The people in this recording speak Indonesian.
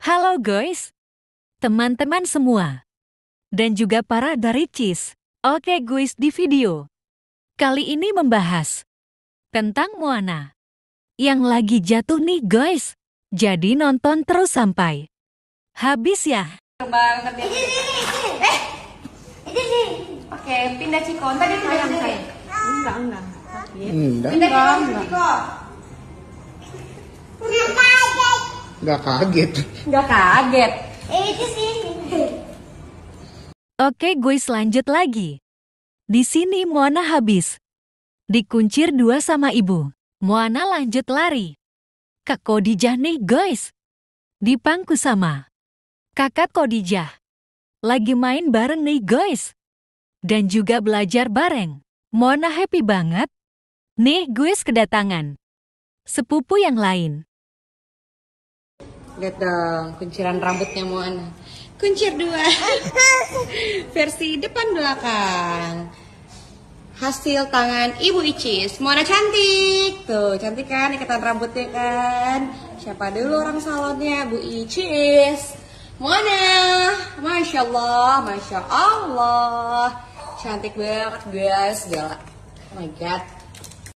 Halo guys, teman-teman semua, dan juga para dari Cheese. Oke guys di video. Kali ini membahas tentang Moana yang lagi jatuh nih guys. Jadi nonton terus sampai habis ya. ya. Eh, Oke, pindah Ciko. Tadi pindah Enggak, enggak. Pindah Ciko, Ciko. Nggak kaget. Nggak kaget. Eh, sih. Oke guys selanjut lagi. Di sini Moana habis. Dikuncir dua sama ibu. Moana lanjut lari. Kak Kodijah nih guys. Di pangku sama. Kakak Kodijah. Lagi main bareng nih guys. Dan juga belajar bareng. Mona happy banget. Nih guys kedatangan. Sepupu yang lain. Lihat dong, kunciran rambutnya Moana. Kuncir dua. Versi depan belakang. Hasil tangan Ibu Icis. Moana cantik. Tuh, cantik kan ikatan rambutnya kan. Siapa dulu orang salonnya? Bu Icis. Moana. Masya Allah, Masya Allah. Cantik banget guys, Oh my God.